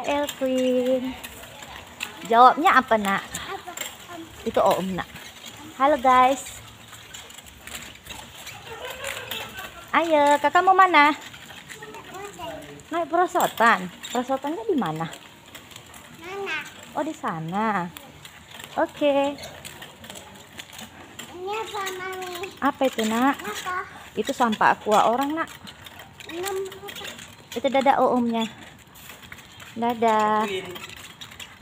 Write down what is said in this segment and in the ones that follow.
Kak Elvin. Jawabnya apa, Nak? Apa? Itu Om, Nak. Halo, guys. Ayo, Kakak mau mana? Naik perosotan. Perosotannya di mana? Mana? Oh, di sana. Oke. Ini apa, Mami? Apa itu, Nak? Apa? Itu sampah aqua orang, Nak. Itu dada Oomnya. Dadah.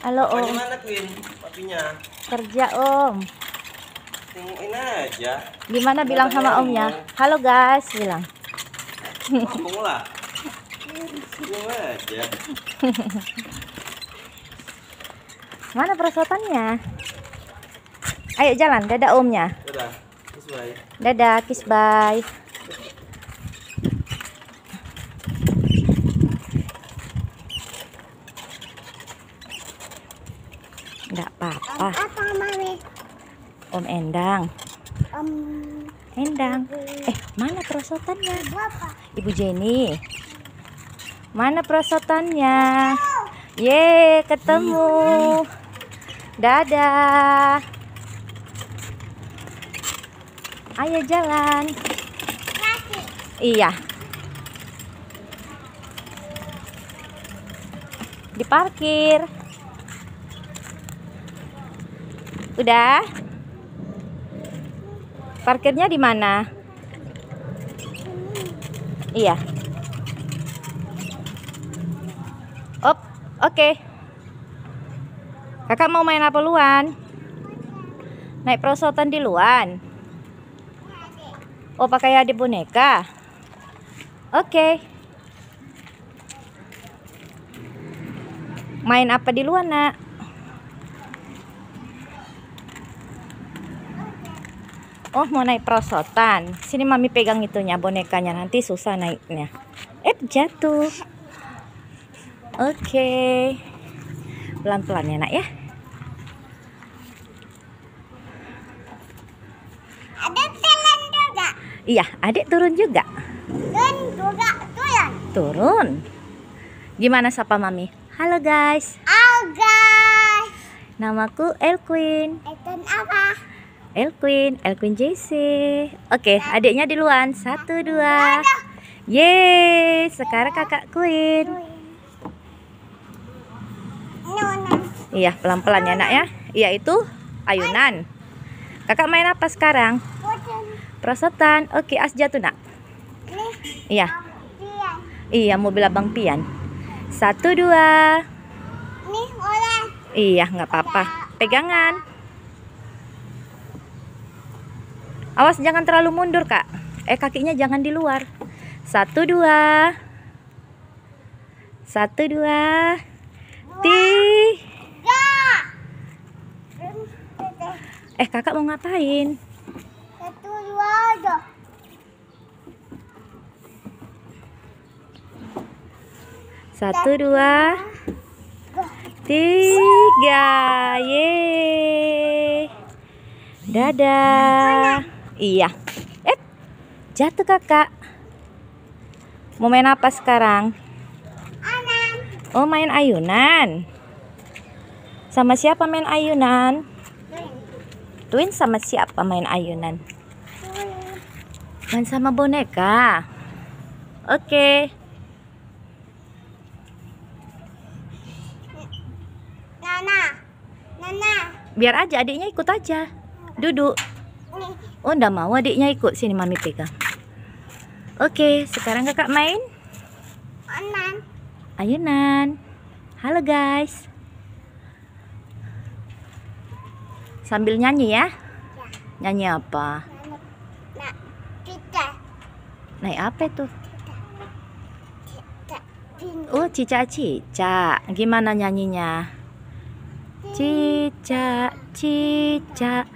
Halo Om. Mana Queen? Papinya. Kerja Om. Tungguin aja. Gimana Tengok bilang sama Omnya? Om. Halo guys, bilang. Ngomong lah. Ngomong aja. Mana perosotannya? Ayo jalan, dadah omnya. Dadah, kiss bye. Dadah, kiss bye. Om Endang. Om Endang. Eh, mana perosotannya? Ibu Jenny. Mana perosotannya? Ye, ketemu. Dadah. Ayo jalan. Iya. Diparkir. Udah? Parkirnya di mana? Iya. Op, oke. Okay. Kakak mau main apa luan? Naik perosotan di luan. Oh, pakai adik boneka. Oke. Okay. Main apa di luar, Nak? Oh mau naik perosotan. Sini mami pegang itunya bonekanya nanti susah naiknya. Eh jatuh. Oke. Okay. Pelan-pelan ya nak ya. Adik turun juga. Iya, adik turun juga. Turun juga, turun. Turun. Gimana sapa mami? Halo guys. Halo guys. Namaku El Queen. Elton apa? Elquin, Elquin JC. Oke, okay, ya. adiknya duluan. Satu, dua. Yeay, sekarang kakak Queen. Iya, pelan-pelan ya nak ya. Iya, itu ayunan. Kakak main apa sekarang? Prosotan. Oke, okay, as jatuh nak. Iya. Iya, mobil abang pian. Satu, dua. Iya, nggak apa-apa. Ya. Pegangan. Awas jangan terlalu mundur kak. Eh kakinya jangan di luar. Satu dua. Satu dua. Tiga. Eh kakak mau ngapain? Satu dua aja. Satu dua. Tiga. Yeay Dadah. Iya. Eh, jatuh kakak. Mau main apa sekarang? Ayunan. Oh, main ayunan. Sama siapa main ayunan? Twin. Twin sama siapa main ayunan? Twin. Main sama boneka. Oke. Okay. Nana. Nana. Biar aja adiknya ikut aja. Duduk. Oh, ndak mau adiknya ikut. Sini mami pegang. Oke, sekarang kakak main. Ayunan. Ayo Halo guys. Sambil nyanyi ya. ya. Nyanyi apa? Naik, naik, apa itu? Oh, cica-cica. Gimana nyanyinya? Cica, cica.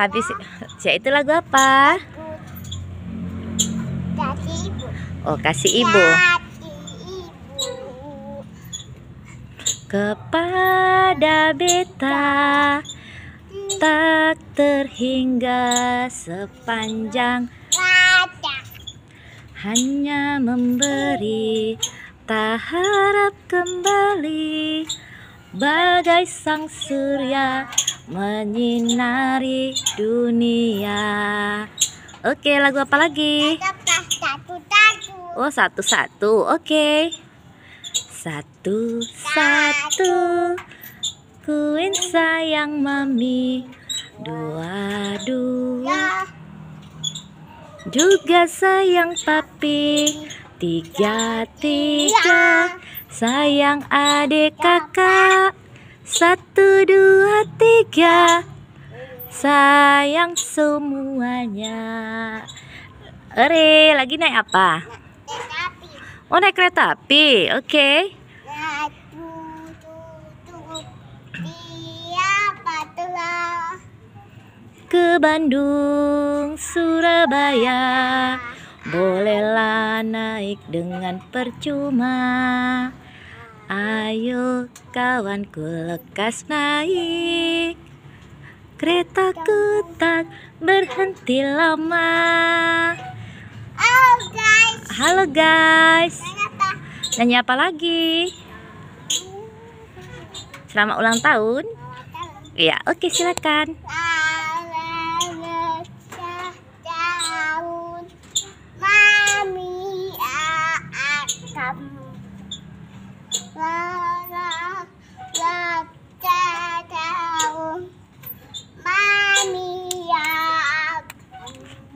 habis ya itu lagu apa kasih ibu oh kasih ibu kepada beta tak terhingga sepanjang hanya memberi tak harap kembali bagai sang surya menyinari dunia. Oke, lagu apa lagi? Oh, satu-satu. Oke. Satu-satu. Kuin sayang mami. Dua-dua. Juga sayang papi. Tiga-tiga. Sayang adik kakak. Satu, dua, tiga Sayang semuanya Ore, lagi naik apa? oh, naik kereta api Oke okay. Ke Bandung, Surabaya Bolehlah naik dengan percuma Ayo kawanku lekas naik Keretaku tak berhenti lama Halo guys Halo guys Nanya apa lagi? Hmm. Selamat ulang tahun? Iya oke silakan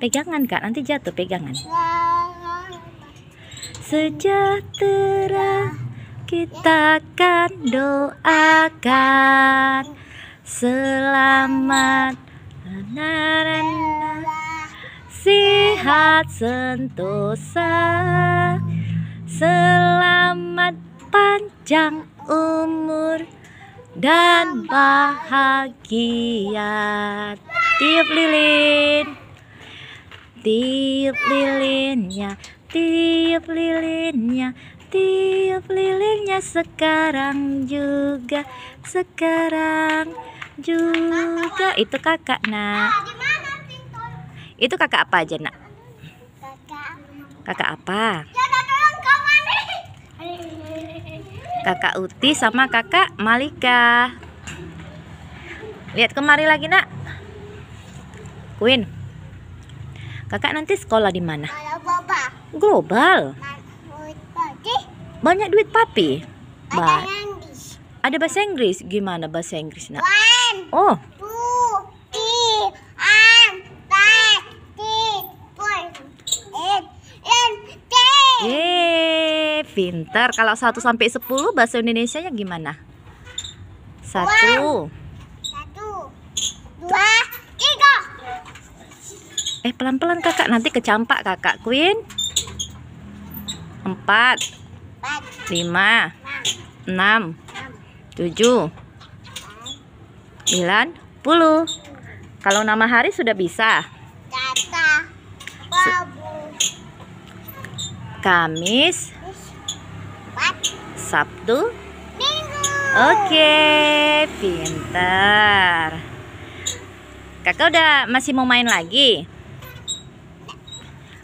Pegangan kak, nanti jatuh pegangan. Sejahtera kita akan doakan selamat sehat sentosa selamat panjang umur dan bahagia tiup lilin Tiup lilinnya, tiup lilinnya, tiup lilinnya sekarang juga, sekarang juga. Itu kakak nak. Itu kakak apa aja nak? Kakak apa? Kakak Uti sama kakak Malika. Lihat kemari lagi nak. Queen. Kakak nanti sekolah di mana? Global. Global. Banyak duit papi. Ba ada bahasa Inggris. Gimana bahasa Inggris, Nak? Oh. pintar. Kalau 1 sampai 10 bahasa Indonesia nya gimana? 1 1 2 Eh pelan-pelan kakak nanti kecampak kakak Queen. Empat, lima, enam, tujuh, sembilan, puluh. Kalau nama hari sudah bisa. Kamis, Sabtu, Oke, pintar. Kakak udah masih mau main lagi?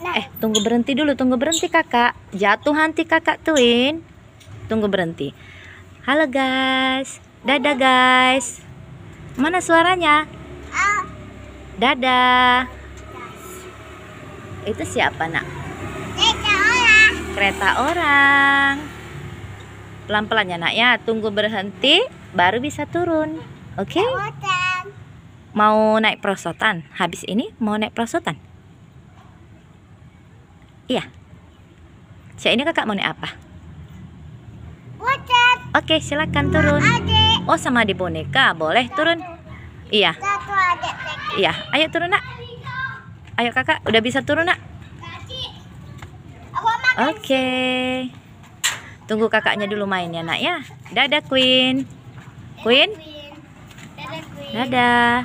Nah. Eh, tunggu berhenti dulu, tunggu berhenti kakak. Jatuh nanti kakak tuin. Tunggu berhenti. Halo guys, dadah guys. Mana suaranya? Ah. Dadah. Itu siapa nak? Kereta orang. Kereta orang. Pelan-pelan ya nak ya. Tunggu berhenti, baru bisa turun. Oke? Okay? Mau naik prosotan. Habis ini mau naik prosotan. Iya. Siak ini kakak mau naik apa? Butet. Oke, silakan turun. Adik. Oh, sama di boneka. Boleh turun. Iya. Satu Iya, ayo turun, Nak. Ayo Kakak, udah bisa turun, Nak? Oke. Tunggu kakaknya dulu main ya, Nak ya. Dadah, Queen. Queen. Dadah. Queen. Dadah.